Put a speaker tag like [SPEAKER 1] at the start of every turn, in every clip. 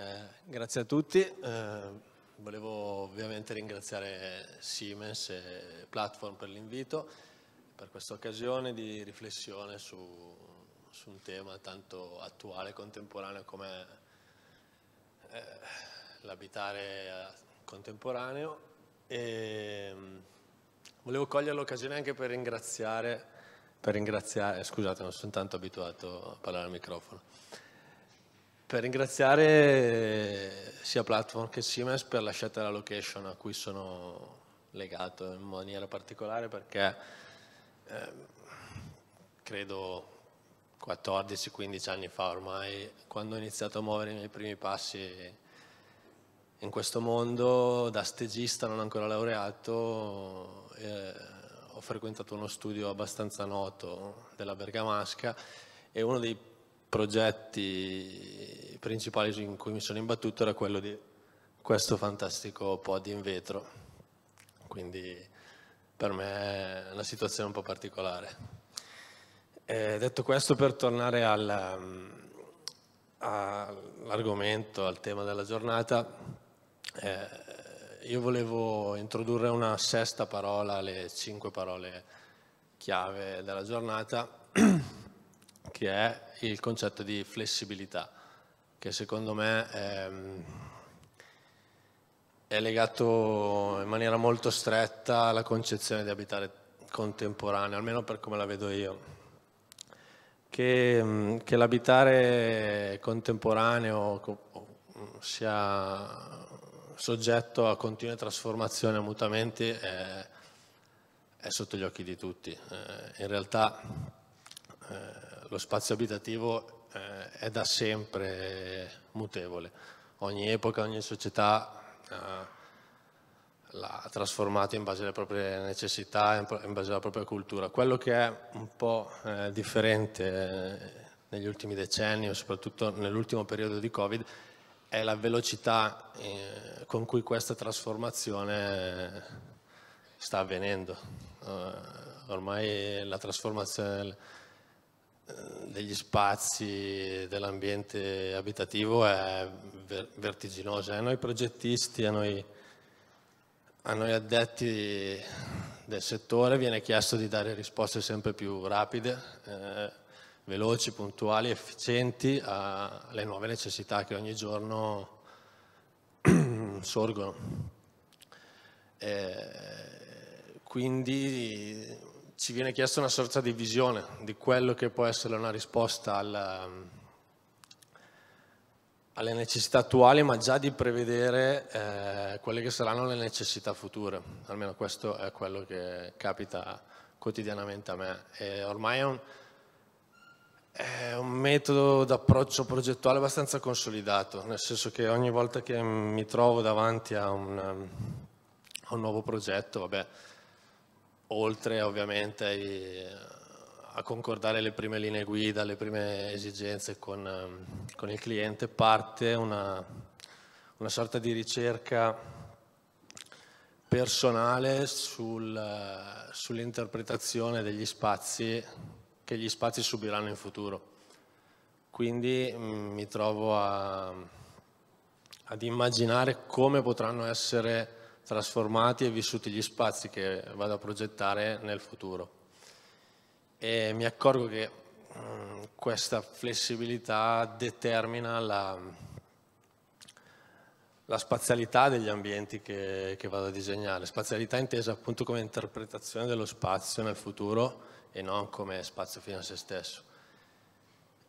[SPEAKER 1] Eh, grazie a tutti. Eh, volevo ovviamente ringraziare Siemens e Platform per l'invito, per questa occasione di riflessione su, su, un tema tanto attuale e contemporaneo come eh, l'abitare contemporaneo. E, mm, volevo cogliere l'occasione anche per ringraziare, per ringraziare, scusate non sono tanto abituato a parlare al microfono, per ringraziare sia Platform che Siemens per la scelta della location a cui sono legato in maniera particolare perché eh, credo 14-15 anni fa ormai, quando ho iniziato a muovere i miei primi passi in questo mondo, da stagista non ancora laureato, eh, ho frequentato uno studio abbastanza noto della Bergamasca e uno dei progetti principali in cui mi sono imbattuto era quello di questo fantastico pod in vetro, quindi per me è una situazione un po' particolare. E eh, detto questo, per tornare al, mm, all'argomento, al tema della giornata, eh, io volevo introdurre una sesta parola le cinque parole chiave della giornata che è il concetto di flessibilità, che secondo me è, ehm, è legato in maniera molto stretta alla concezione di abitare contemporaneo, almeno per come la vedo io. Che, mm, che l'abitare contemporaneo sia soggetto a continue trasformazioni e mutamenti è, è, sotto gli occhi di tutti. Eh, in realtà eh, lo spazio abitativo eh, è da sempre mutevole. Ogni epoca, ogni società eh, l'ha trasformato in base alle proprie necessità, in base alla propria cultura. Quello che è un po' eh, differente eh, negli ultimi decenni, o soprattutto nell'ultimo periodo di Covid, è la velocità eh, con cui questa trasformazione eh, sta avvenendo. ormai la trasformazione eh, degli spazi dell'ambiente abitativo è vertiginosa, a noi progettisti, a noi, a noi addetti del settore viene chiesto di dare risposte sempre più rapide, eh, veloci, puntuali, efficienti alle nuove necessità che ogni giorno sorgono. Eh, quindi ci viene chiesta una sorta di visione di quello che può essere una risposta alla, ehm, alle necessità attuali, ma già di prevedere eh, quelle che saranno le necessità future. Almeno questo è quello che capita quotidianamente a me. E ormai è un, è un metodo d'approccio progettuale abbastanza consolidato, nel senso che ogni volta che mi trovo davanti a un, a un nuovo progetto, vabbè, oltre ovviamente a concordare le prime linee guida, le prime esigenze con, ehm, con il cliente, parte una, una, sorta di ricerca personale sul, sull'interpretazione degli spazi che gli spazi subiranno in futuro. Quindi mh, mm, mi trovo a, ad immaginare come potranno essere trasformati e vissuti gli spazi che vado a progettare nel futuro. E mi accorgo che mm, questa flessibilità determina la, la spazialità degli ambienti che, che, vado a disegnare, spazialità intesa appunto come interpretazione dello spazio nel futuro e non come spazio fino a se stesso.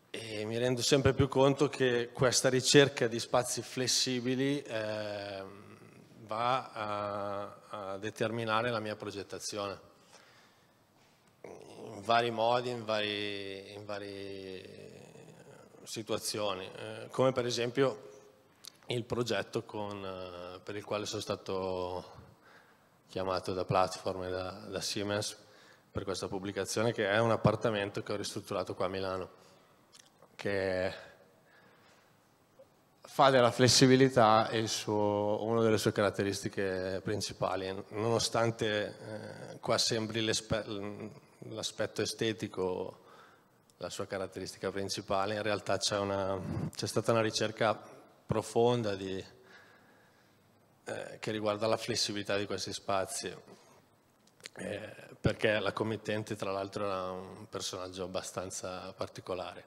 [SPEAKER 1] E mi rendo sempre più conto che questa ricerca di spazi flessibili eh, va a, a determinare la mia progettazione in vari modi, in, vari, in varie situazioni, eh, come per esempio il progetto con, eh, per il quale sono stato chiamato da Platform e da, da, Siemens per questa pubblicazione, che è un appartamento che ho ristrutturato qua a Milano, che fa della flessibilità suo, una delle sue caratteristiche principali, nonostante eh, qua sembri l'aspetto estetico la sua caratteristica principale, in realtà c'è, stata una ricerca profonda di, eh, che riguarda la flessibilità di questi spazi, eh, perché la committente tra l'altro era un personaggio abbastanza particolare,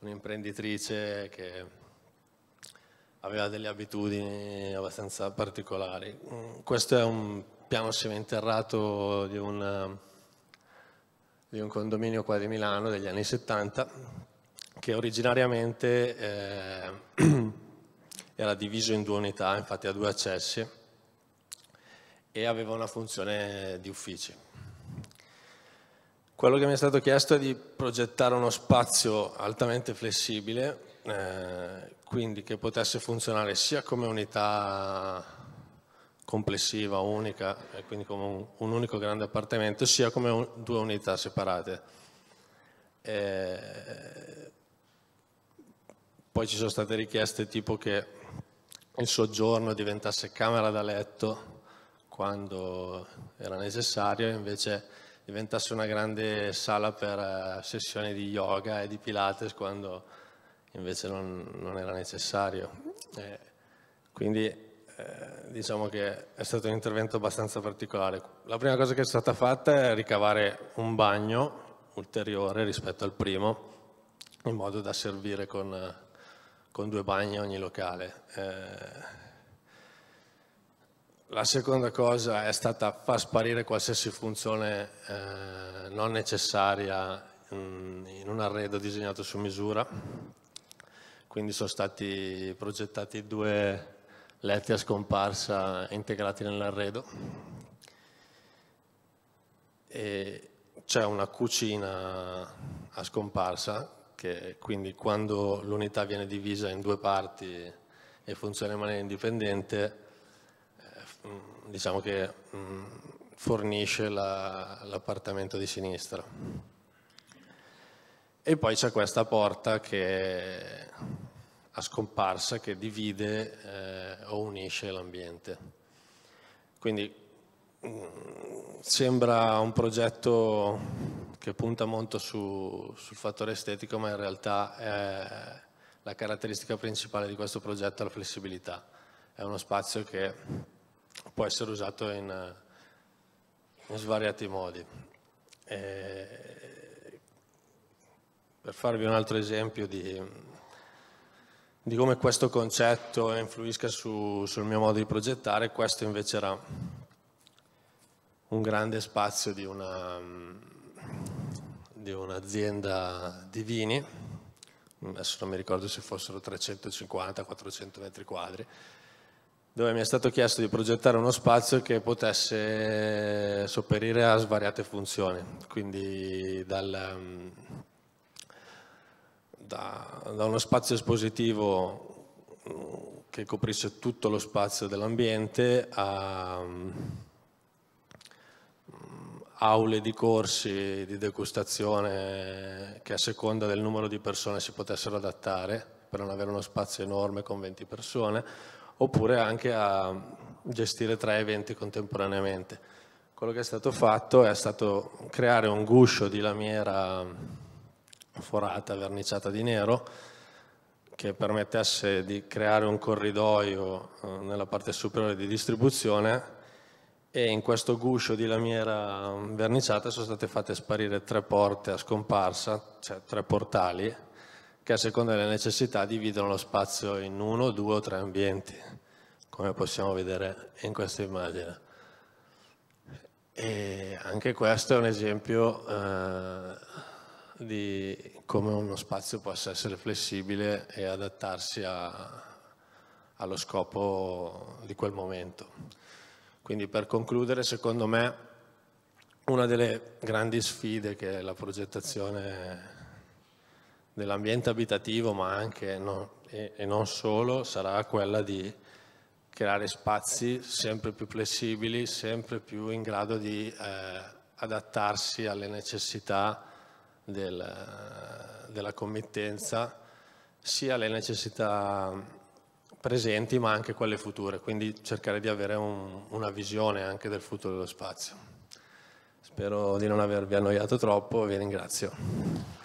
[SPEAKER 1] un'imprenditrice che aveva delle abitudini abbastanza particolari. Mm, questo è un piano seminterrato di, una, di un condominio qua di Milano degli anni 70 che originariamente eh, era diviso in due unità, infatti a due accessi, e aveva una funzione di uffici. Quello che mi è stato chiesto è di progettare uno spazio altamente flessibile eh, quindi che potesse funzionare sia come unità complessiva, unica, e quindi come un, un unico grande appartamento, sia come un, due unità separate. Eh, poi ci sono state richieste tipo che il soggiorno diventasse camera da letto quando era necessario, invece diventasse una grande sala per eh, sessioni di yoga e di pilates quando invece non, non era necessario. Eh, quindi eh, diciamo che è stato un intervento abbastanza particolare. La prima cosa che è stata fatta è ricavare un bagno ulteriore rispetto al primo, in modo da servire con, con due bagni ogni locale. Eh, la seconda cosa è stata far sparire qualsiasi funzione eh, non necessaria mh, mm, in un arredo disegnato su misura quindi sono stati progettati due letti a scomparsa integrati nell'arredo. c'è una cucina a scomparsa che quindi quando l'unità viene divisa in due parti e funziona in maniera indipendente, eh, diciamo che mm, fornisce l'appartamento la, di sinistra. E poi c'è questa porta che a scomparsa che divide eh, o unisce l'ambiente. Quindi mh, mm, sembra un progetto che punta molto su, sul fattore estetico, ma in realtà eh, la caratteristica principale di questo progetto è la flessibilità. È uno spazio che può essere usato in, in svariati modi. E, eh, per farvi un altro esempio di, di come questo concetto influisca su, sul mio modo di progettare, questo invece era un grande spazio di, una, di un'azienda di vini, adesso non mi ricordo se fossero 350-400 metri quadri, dove mi è stato chiesto di progettare uno spazio che potesse sopperire a svariate funzioni, quindi dal da, da uno spazio espositivo mm, che coprisse tutto lo spazio dell'ambiente a mm, aule di corsi di degustazione che a seconda del numero di persone si potessero adattare per non avere uno spazio enorme con 20 persone, oppure anche a gestire tre eventi contemporaneamente. Quello che è stato fatto è stato creare un guscio di lamiera forata, verniciata di nero, che permettesse di creare un corridoio eh, nella parte superiore di distribuzione e in questo guscio di lamiera mm, verniciata sono state fatte sparire tre porte a scomparsa, cioè tre portali, che a seconda delle necessità dividono lo spazio in uno, due o tre ambienti, come possiamo vedere in questa immagine. E anche questo è un esempio eh, di come uno spazio possa essere flessibile e adattarsi a, allo scopo di quel momento. Quindi per concludere, secondo me, una delle grandi sfide che la progettazione dell'ambiente abitativo, ma anche non, e, e non solo, sarà quella di creare spazi sempre più flessibili, sempre più in grado di eh, adattarsi alle necessità del, della committenza sia le necessità presenti ma anche quelle future, quindi cercare di avere un, una visione anche del futuro dello spazio. Spero di non avervi annoiato troppo vi ringrazio.